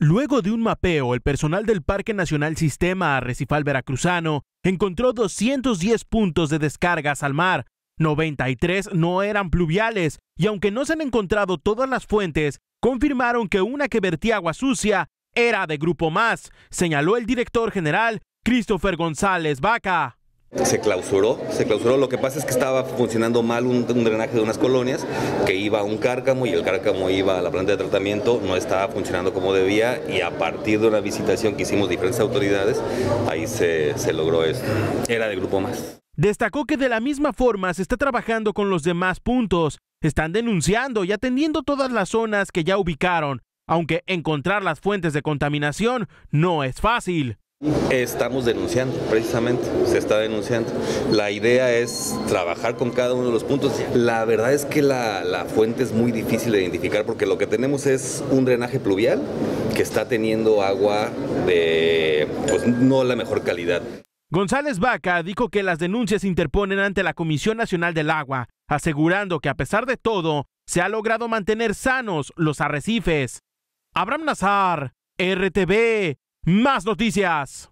Luego de un mapeo, el personal del Parque Nacional Sistema Arrecifal Veracruzano encontró 210 puntos de descargas al mar. 93 no eran pluviales y aunque no se han encontrado todas las fuentes, confirmaron que una que vertía agua sucia era de Grupo Más, señaló el director general Christopher González Vaca. Se clausuró, se clausuró. Lo que pasa es que estaba funcionando mal un, drenaje de unas colonias que iba a un cárcamo y el cárcamo iba a la planta de tratamiento, no estaba funcionando como debía y a partir de una visitación que hicimos diferentes autoridades, ahí se, logró eso. Era de Grupo Más. Destacó que de la misma forma se está trabajando con los demás puntos. Están denunciando y atendiendo todas las zonas que ya ubicaron, aunque encontrar las fuentes de contaminación no es fácil. Estamos denunciando, precisamente, se está denunciando. La idea es trabajar con cada uno de los puntos. La verdad es que la, fuente es muy difícil de identificar porque lo que tenemos es un drenaje pluvial que está teniendo agua de, pues no la mejor calidad. González Vaca dijo que las denuncias se interponen ante la Comisión Nacional del Agua, asegurando que a pesar de todo, se ha logrado mantener sanos los arrecifes. Abraham Nazar, RTV, más noticias.